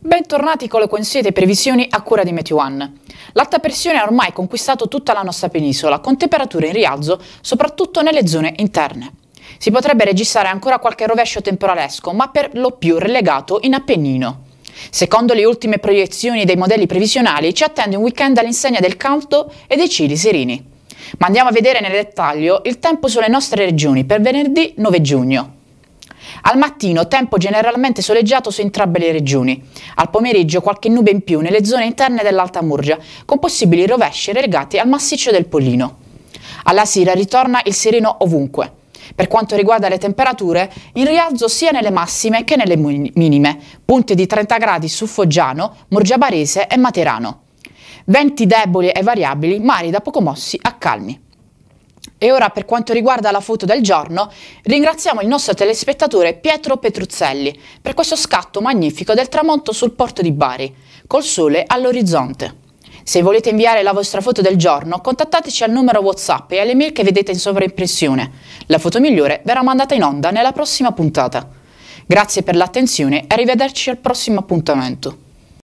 Bentornati con le consuete previsioni a cura di Meteo One. L'alta pressione ha ormai conquistato tutta la nostra penisola, con temperature in rialzo soprattutto nelle zone interne. Si potrebbe registrare ancora qualche rovescio temporalesco, ma per lo più relegato in Appennino. Secondo le ultime proiezioni dei modelli previsionali, ci attende un weekend all'insegna del caldo e dei cili serini. Ma andiamo a vedere nel dettaglio il tempo sulle nostre regioni per venerdì 9 giugno. Al mattino tempo generalmente soleggiato su entrambe le regioni. Al pomeriggio qualche nube in più nelle zone interne dell'Alta Murgia, con possibili rovesci legati al massiccio del Pollino. Alla sera ritorna il sereno ovunque. Per quanto riguarda le temperature, in rialzo sia nelle massime che nelle minime, punte di 30 gradi su Foggiano, Murgiabarese e Materano. Venti deboli e variabili, mari da poco mossi a calmi. E ora per quanto riguarda la foto del giorno, ringraziamo il nostro telespettatore Pietro Petruzzelli per questo scatto magnifico del tramonto sul porto di Bari, col sole all'orizzonte. Se volete inviare la vostra foto del giorno, contattateci al numero WhatsApp e alle mail che vedete in sovraimpressione. La foto migliore verrà mandata in onda nella prossima puntata. Grazie per l'attenzione e arrivederci al prossimo appuntamento.